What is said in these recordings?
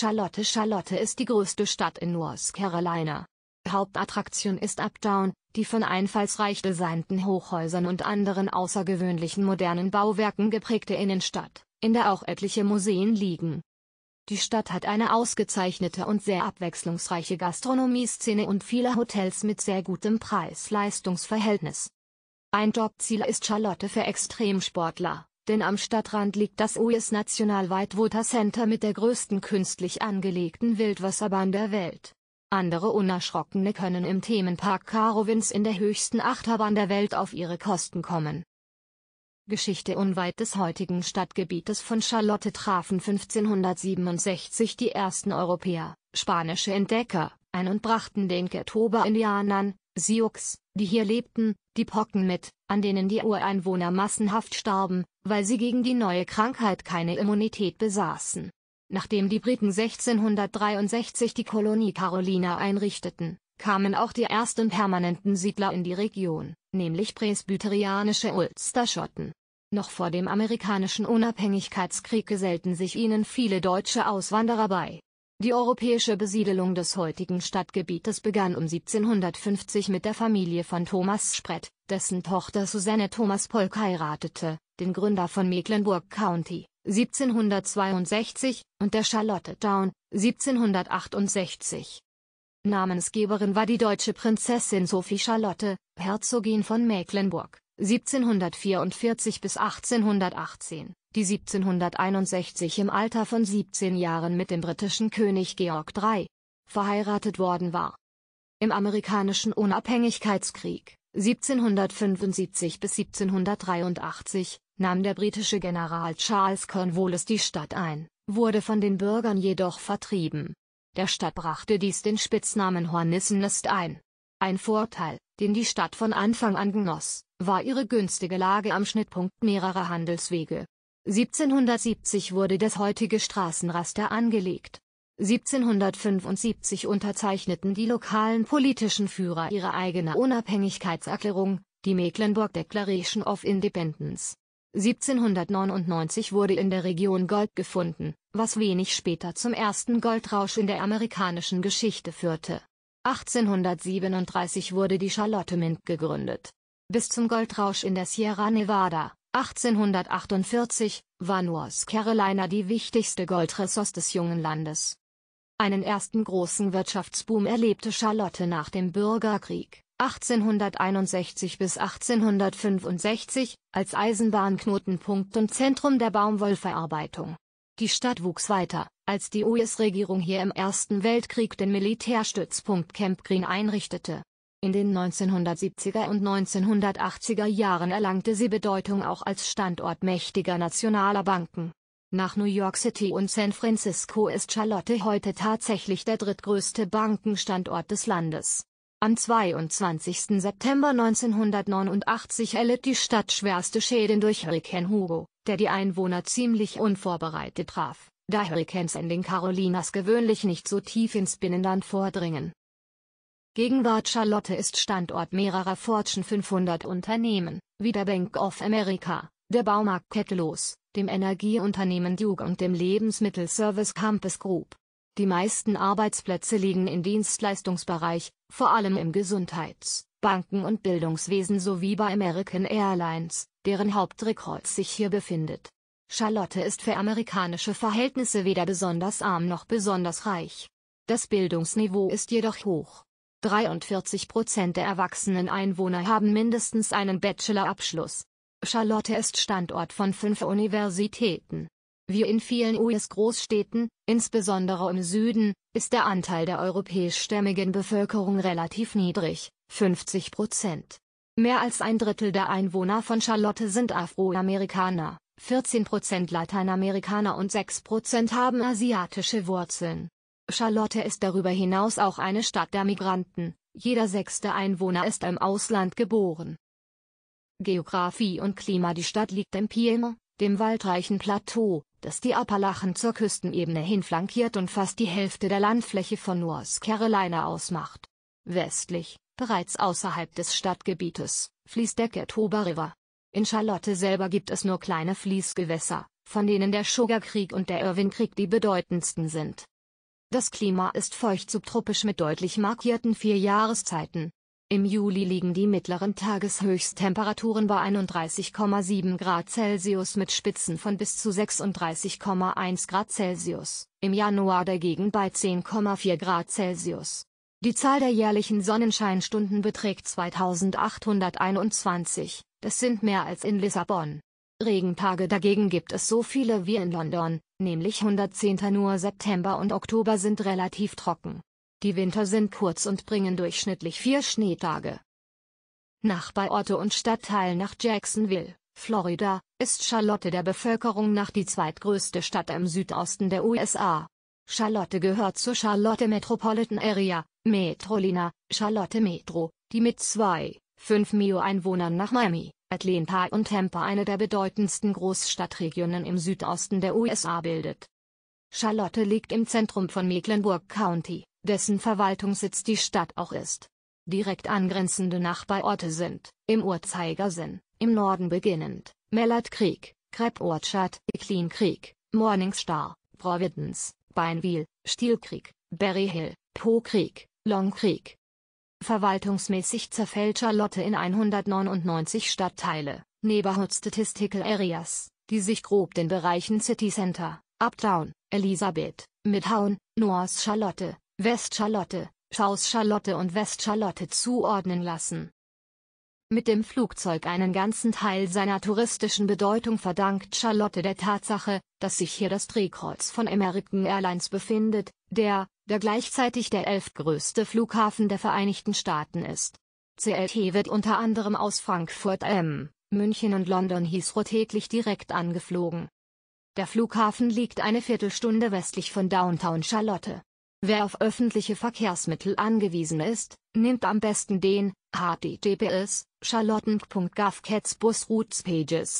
Charlotte Charlotte ist die größte Stadt in North Carolina. Hauptattraktion ist Uptown, die von einfallsreich designten Hochhäusern und anderen außergewöhnlichen modernen Bauwerken geprägte Innenstadt, in der auch etliche Museen liegen. Die Stadt hat eine ausgezeichnete und sehr abwechslungsreiche Gastronomieszene und viele Hotels mit sehr gutem Preis-Leistungs-Verhältnis. Ein Jobziel ist Charlotte für Extremsportler denn am Stadtrand liegt das US National Whitewater Center mit der größten künstlich angelegten Wildwasserbahn der Welt. Andere Unerschrockene können im Themenpark Karowins in der höchsten Achterbahn der Welt auf ihre Kosten kommen. Geschichte Unweit des heutigen Stadtgebietes von Charlotte trafen 1567 die ersten Europäer, spanische Entdecker, ein und brachten den Kettoba-Indianern, Sioux, die hier lebten, die Pocken mit, an denen die Ureinwohner massenhaft starben, weil sie gegen die neue Krankheit keine Immunität besaßen. Nachdem die Briten 1663 die Kolonie Carolina einrichteten, kamen auch die ersten permanenten Siedler in die Region, nämlich presbyterianische Ulsterschotten. Noch vor dem amerikanischen Unabhängigkeitskrieg gesellten sich ihnen viele deutsche Auswanderer bei. Die europäische Besiedelung des heutigen Stadtgebietes begann um 1750 mit der Familie von Thomas Sprett, dessen Tochter Susanne Thomas Polk heiratete, den Gründer von Mecklenburg County 1762 und der Charlottetown 1768. Namensgeberin war die deutsche Prinzessin Sophie Charlotte, Herzogin von Mecklenburg, 1744 bis 1818, die 1761 im Alter von 17 Jahren mit dem britischen König Georg III. verheiratet worden war. Im amerikanischen Unabhängigkeitskrieg 1775 bis 1783 nahm der britische General Charles Cornwallis die Stadt ein, wurde von den Bürgern jedoch vertrieben. Der Stadt brachte dies den Spitznamen Hornissennest ein. Ein Vorteil, den die Stadt von Anfang an genoss, war ihre günstige Lage am Schnittpunkt mehrerer Handelswege. 1770 wurde das heutige Straßenraster angelegt. 1775 unterzeichneten die lokalen politischen Führer ihre eigene Unabhängigkeitserklärung, die Mecklenburg Declaration of Independence. 1799 wurde in der Region Gold gefunden, was wenig später zum ersten Goldrausch in der amerikanischen Geschichte führte. 1837 wurde die Charlotte Mint gegründet. Bis zum Goldrausch in der Sierra Nevada, 1848, war North Carolina die wichtigste Goldressource des jungen Landes. Einen ersten großen Wirtschaftsboom erlebte Charlotte nach dem Bürgerkrieg. 1861 bis 1865, als Eisenbahnknotenpunkt und Zentrum der Baumwollverarbeitung. Die Stadt wuchs weiter, als die US-Regierung hier im Ersten Weltkrieg den Militärstützpunkt Camp Green einrichtete. In den 1970er und 1980er Jahren erlangte sie Bedeutung auch als Standort mächtiger nationaler Banken. Nach New York City und San Francisco ist Charlotte heute tatsächlich der drittgrößte Bankenstandort des Landes. Am 22. September 1989 erlitt die Stadt schwerste Schäden durch Hurrikan Hugo, der die Einwohner ziemlich unvorbereitet traf, da Hurrikans in den Carolinas gewöhnlich nicht so tief ins Binnenland vordringen. Gegenwart Charlotte ist Standort mehrerer Fortune 500 Unternehmen, wie der Bank of America, der Baumarkt Kettelos, dem Energieunternehmen Duke und dem Lebensmittelservice Campus Group. Die meisten Arbeitsplätze liegen im Dienstleistungsbereich, vor allem im Gesundheits-, Banken- und Bildungswesen sowie bei American Airlines, deren Hauptrekord sich hier befindet. Charlotte ist für amerikanische Verhältnisse weder besonders arm noch besonders reich. Das Bildungsniveau ist jedoch hoch. 43 Prozent der erwachsenen Einwohner haben mindestens einen Bachelorabschluss. Charlotte ist Standort von fünf Universitäten. Wie in vielen US-Großstädten, insbesondere im Süden, ist der Anteil der europäischstämmigen Bevölkerung relativ niedrig, 50 Prozent. Mehr als ein Drittel der Einwohner von Charlotte sind Afroamerikaner, 14 Prozent Lateinamerikaner und 6 Prozent haben asiatische Wurzeln. Charlotte ist darüber hinaus auch eine Stadt der Migranten, jeder sechste Einwohner ist im Ausland geboren. Geografie und Klima Die Stadt liegt im Piemont, dem waldreichen Plateau, das die Appalachen zur Küstenebene hin flankiert und fast die Hälfte der Landfläche von North Carolina ausmacht. Westlich, bereits außerhalb des Stadtgebietes, fließt der Catawba River. In Charlotte selber gibt es nur kleine Fließgewässer, von denen der Sugar-Krieg und der Irwin-Krieg die bedeutendsten sind. Das Klima ist feucht subtropisch mit deutlich markierten vier Jahreszeiten, im Juli liegen die mittleren Tageshöchsttemperaturen bei 31,7 Grad Celsius mit Spitzen von bis zu 36,1 Grad Celsius, im Januar dagegen bei 10,4 Grad Celsius. Die Zahl der jährlichen Sonnenscheinstunden beträgt 2821, das sind mehr als in Lissabon. Regentage dagegen gibt es so viele wie in London, nämlich 110. Nur September und Oktober sind relativ trocken. Die Winter sind kurz und bringen durchschnittlich vier Schneetage. Nachbarorte und Stadtteil nach Jacksonville, Florida, ist Charlotte der Bevölkerung nach die zweitgrößte Stadt im Südosten der USA. Charlotte gehört zur Charlotte Metropolitan Area, Metrolina, Charlotte Metro, die mit 2,5 Mio Einwohnern nach Miami, Atlanta und Tampa eine der bedeutendsten Großstadtregionen im Südosten der USA bildet. Charlotte liegt im Zentrum von Mecklenburg County, dessen Verwaltungssitz die Stadt auch ist. Direkt angrenzende Nachbarorte sind, im Uhrzeigersinn, im Norden beginnend, Mellert Creek, Crep Orchard, Clean Creek, Morningstar, Providence, Beinwil, Steel Creek, Berry Hill, Po Creek, Long Creek. Verwaltungsmäßig zerfällt Charlotte in 199 Stadtteile, Neighborhood Statistical Areas, die sich grob den Bereichen City Center, Uptown, Elizabeth, Midtown, North Charlotte, Westscharlotte, Schaus-Charlotte und Westscharlotte zuordnen lassen. Mit dem Flugzeug einen ganzen Teil seiner touristischen Bedeutung verdankt Charlotte der Tatsache, dass sich hier das Drehkreuz von American Airlines befindet, der, der gleichzeitig der elftgrößte Flughafen der Vereinigten Staaten ist. CLT wird unter anderem aus Frankfurt M, München und London Heathrow täglich direkt angeflogen. Der Flughafen liegt eine Viertelstunde westlich von Downtown Charlotte. Wer auf öffentliche Verkehrsmittel angewiesen ist, nimmt am besten den https charlottenburggov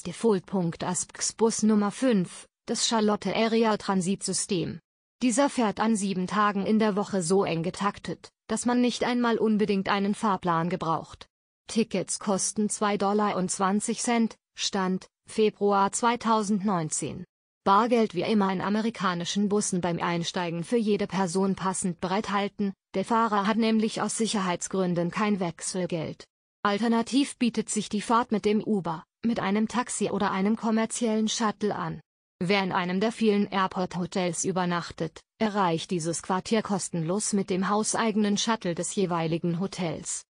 defaultaspxbus Nummer 5, das Charlotte Area Transitsystem. Dieser fährt an sieben Tagen in der Woche so eng getaktet, dass man nicht einmal unbedingt einen Fahrplan gebraucht. Tickets kosten 2,20 Dollar, Stand, Februar 2019. Bargeld wie immer in amerikanischen Bussen beim Einsteigen für jede Person passend bereithalten, der Fahrer hat nämlich aus Sicherheitsgründen kein Wechselgeld. Alternativ bietet sich die Fahrt mit dem Uber, mit einem Taxi oder einem kommerziellen Shuttle an. Wer in einem der vielen Airport-Hotels übernachtet, erreicht dieses Quartier kostenlos mit dem hauseigenen Shuttle des jeweiligen Hotels.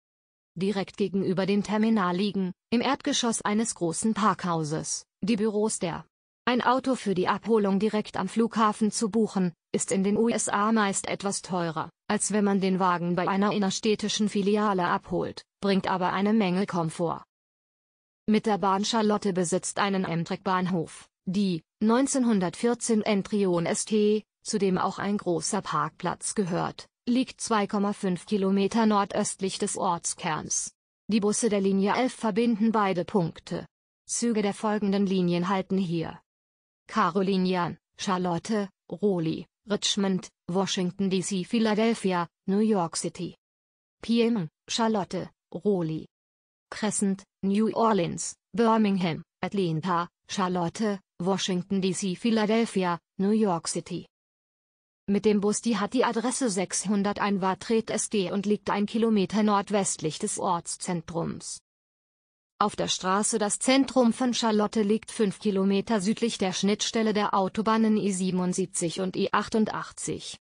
Direkt gegenüber dem Terminal liegen, im Erdgeschoss eines großen Parkhauses, die Büros der ein Auto für die Abholung direkt am Flughafen zu buchen, ist in den USA meist etwas teurer, als wenn man den Wagen bei einer innerstädtischen Filiale abholt, bringt aber eine Menge Komfort. Mit der Bahn Charlotte besitzt einen Amtrak-Bahnhof, die 1914 Entrion ST, zu dem auch ein großer Parkplatz gehört, liegt 2,5 Kilometer nordöstlich des Ortskerns. Die Busse der Linie 11 verbinden beide Punkte. Züge der folgenden Linien halten hier. Carolina, Charlotte, Raleigh, Richmond, Washington DC, Philadelphia, New York City. Piem, Charlotte, Raleigh. Crescent, New Orleans, Birmingham, Atlanta, Charlotte, Washington DC, Philadelphia, New York City. Mit dem Bus die hat die Adresse 601 Wartret SD und liegt ein Kilometer nordwestlich des Ortszentrums. Auf der Straße Das Zentrum von Charlotte liegt 5 Kilometer südlich der Schnittstelle der Autobahnen I77 und I88.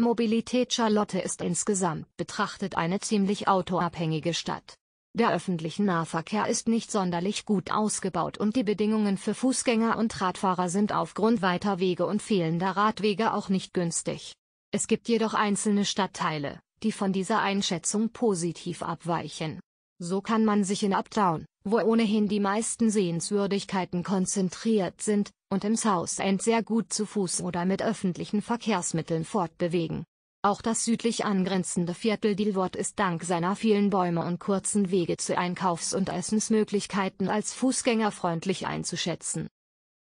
Mobilität Charlotte ist insgesamt betrachtet eine ziemlich autoabhängige Stadt. Der öffentliche Nahverkehr ist nicht sonderlich gut ausgebaut und die Bedingungen für Fußgänger und Radfahrer sind aufgrund weiter Wege und fehlender Radwege auch nicht günstig. Es gibt jedoch einzelne Stadtteile, die von dieser Einschätzung positiv abweichen. So kann man sich in Uptown, wo ohnehin die meisten Sehenswürdigkeiten konzentriert sind, und im South End sehr gut zu Fuß oder mit öffentlichen Verkehrsmitteln fortbewegen. Auch das südlich angrenzende Viertel Dilworth ist dank seiner vielen Bäume und kurzen Wege zu Einkaufs- und Essensmöglichkeiten als fußgängerfreundlich einzuschätzen.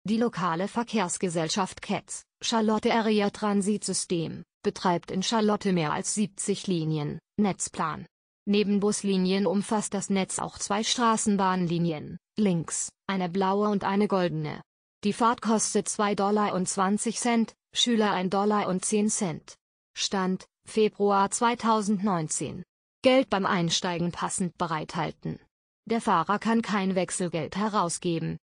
Die lokale Verkehrsgesellschaft CATS, Charlotte Area Transit System, betreibt in Charlotte mehr als 70 Linien, Netzplan, Neben Buslinien umfasst das Netz auch zwei Straßenbahnlinien, links, eine blaue und eine goldene. Die Fahrt kostet 2 Dollar und 20 Cent, Schüler 1 Dollar und 10 Cent. Stand, Februar 2019. Geld beim Einsteigen passend bereithalten. Der Fahrer kann kein Wechselgeld herausgeben.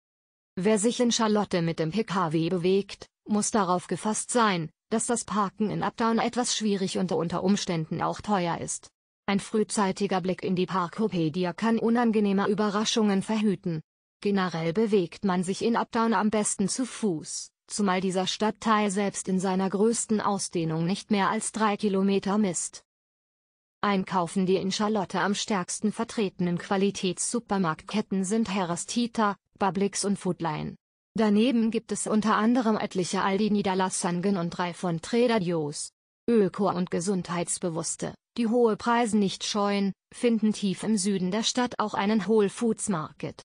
Wer sich in Charlotte mit dem PKW bewegt, muss darauf gefasst sein, dass das Parken in Uptown etwas schwierig und unter Umständen auch teuer ist. Ein frühzeitiger Blick in die Parkopedia kann unangenehme Überraschungen verhüten. Generell bewegt man sich in Uptown am besten zu Fuß, zumal dieser Stadtteil selbst in seiner größten Ausdehnung nicht mehr als drei Kilometer misst. Einkaufen Die in Charlotte am stärksten vertretenen Qualitätssupermarktketten sind Harris Teeter, Publix und Foodline. Daneben gibt es unter anderem etliche Aldi-Niederlassungen und drei von Trader Joe's. Öko- und gesundheitsbewusste, die hohe Preise nicht scheuen, finden tief im Süden der Stadt auch einen Whole Foods Market